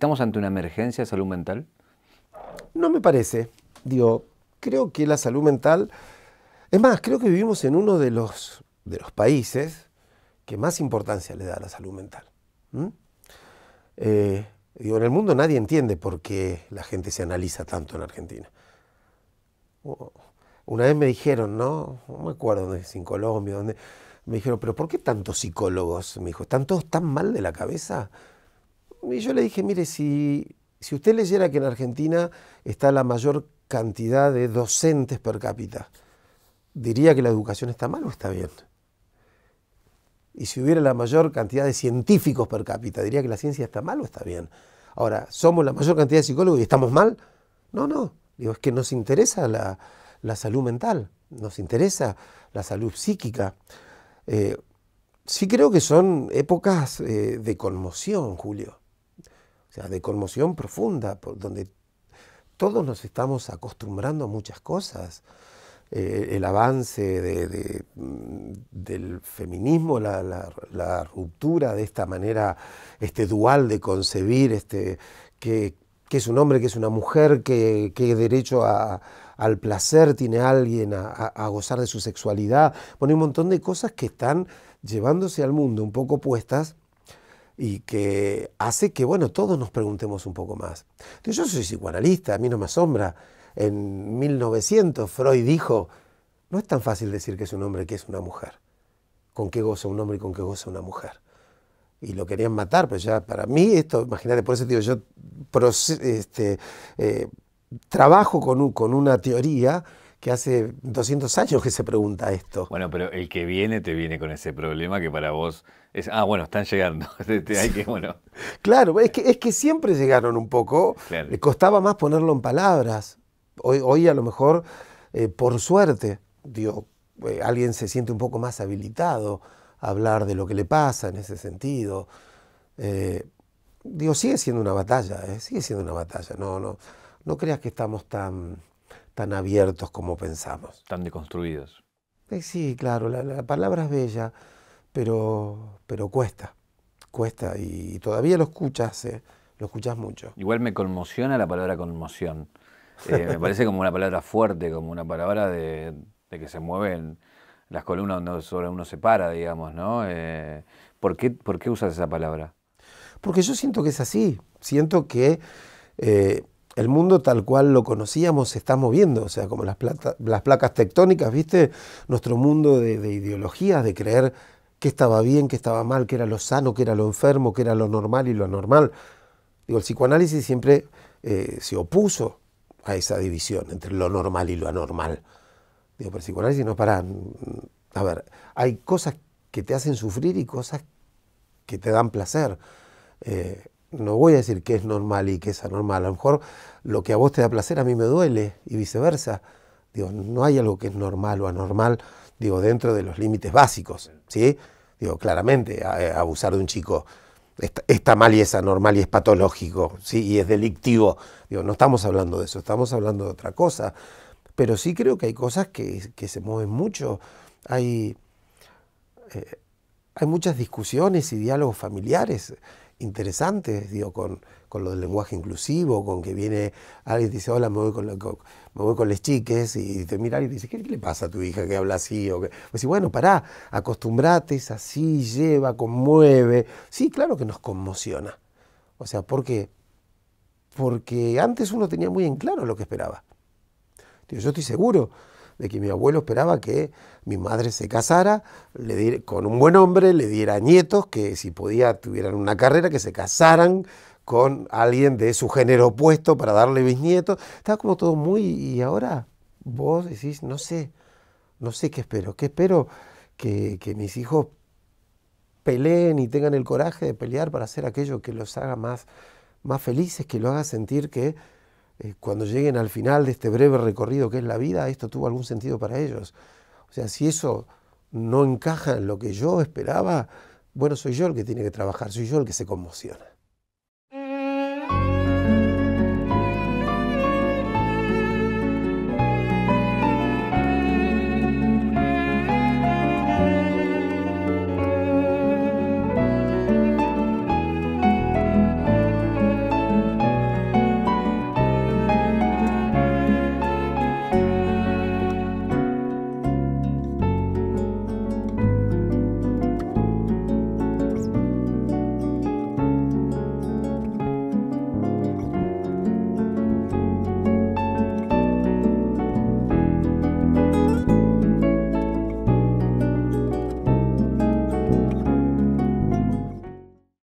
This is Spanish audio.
¿Estamos ante una emergencia de salud mental? No me parece. Digo, creo que la salud mental... Es más, creo que vivimos en uno de los, de los países que más importancia le da a la salud mental. Eh, digo, en el mundo nadie entiende por qué la gente se analiza tanto en Argentina. Una vez me dijeron, ¿no? No me acuerdo dónde es, en Colombia, dónde. Me dijeron, ¿pero por qué tantos psicólogos? Me dijo, ¿están todos tan mal de la cabeza? Y yo le dije, mire, si, si usted leyera que en Argentina está la mayor cantidad de docentes per cápita, ¿diría que la educación está mal o está bien? Y si hubiera la mayor cantidad de científicos per cápita, ¿diría que la ciencia está mal o está bien? Ahora, ¿somos la mayor cantidad de psicólogos y estamos mal? No, no. Digo, es que nos interesa la, salud mental, nos interesa la salud psíquica. Eh, sí creo que son épocas eh, de conmoción, Julio o sea, de conmoción profunda, donde todos nos estamos acostumbrando a muchas cosas. Eh, el avance mm, del feminismo, la, ruptura de esta manera, este dual de concebir, este, que, es un hombre, que es una mujer, qué derecho al placer tiene alguien, a, gozar de su sexualidad. Bueno, hay un montón de cosas que están llevándose al mundo un poco puestas y que hace que, bueno, todos nos preguntemos un poco más. yo soy psicoanalista, a mí no me asombra. En 1900 Freud dijo, no es tan fácil decir que es un hombre que es una mujer, con qué goza un hombre y con qué goza una mujer. Y lo querían matar, pero ya para mí esto, imagínate, por eso digo, yo este, eh, trabajo con, con una teoría que hace 200 años que se pregunta esto. Bueno, pero el que viene te viene con ese problema que para vos es, ah, bueno, están llegando. claro, es que, es que siempre llegaron un poco. Le costaba más ponerlo en palabras. Hoy, hoy a lo mejor, eh, por suerte, digo, eh, alguien se siente un poco más habilitado a hablar de lo que le pasa en ese sentido. Eh, digo, sigue siendo una batalla, ¿eh? sigue siendo una batalla. No, no, no creas que estamos tan tan abiertos como pensamos. Tan deconstruidos. Eh, sí, claro, la, palabra es bella, pero, pero cuesta, cuesta y, todavía lo escuchas, eh, lo escuchas mucho. Igual me conmociona la palabra conmoción. Eh, me parece como una palabra fuerte, como una palabra de, que se mueven las columnas donde sobre uno se para, digamos, ¿no? ¿por, ¿Por qué usas esa palabra? Porque yo siento que es así, siento que el mundo tal cual lo conocíamos se está moviendo, o sea, como las, las placas tectónicas, ¿viste? Nuestro mundo de, ideologías, de creer qué estaba bien, qué estaba mal, qué era lo sano, qué era lo enfermo, qué era lo normal y lo anormal. Digo, el psicoanálisis siempre eh, se opuso a esa división entre lo normal y lo anormal. Digo, pero el psicoanálisis no para. Mm, a ver, hay cosas que te hacen sufrir y cosas que te dan placer. Eh, no voy a decir que es normal y que es anormal. A lo mejor lo que a vos te da placer a mí me duele y viceversa. Digo, no hay algo que es normal o anormal, digo, dentro de los límites básicos, ¿sí? Digo, claramente, eh, abusar de un chico está, mal y es anormal y es patológico, ¿sí? Y es delictivo. Digo, no estamos hablando de eso, estamos hablando de otra cosa. Pero sí creo que hay cosas que, se mueven mucho. Hay, eh, hay muchas discusiones y diálogos familiares interesantes, digo, con, lo del lenguaje inclusivo, con que viene alguien y dice, hola, me voy con, chiques, y te mira y dice, ¿qué, le pasa a tu hija que habla así? O que, pues, bueno, pará, acostumbrate, es así, lleva, conmueve. Sí, claro que nos conmociona. O sea, ¿por qué? Porque antes uno tenía muy en claro lo que esperaba. yo estoy seguro de que mi abuelo esperaba que mi madre se casara le con un buen hombre, le diera nietos, que si podía tuvieran una carrera, que se casaran con alguien de su género opuesto para darle bisnietos. Estaba como todo muy... Y ahora vos decís, no sé, no sé qué espero, qué espero que, que mis hijos peleen y tengan el coraje de pelear para hacer aquello que los haga más, más felices, que lo haga sentir que eh, cuando lleguen al final de este breve recorrido que es la vida, esto tuvo algún sentido para ellos. O sea, si eso no encaja en lo que yo esperaba, bueno, soy yo el que tiene que trabajar, soy yo el que se conmociona.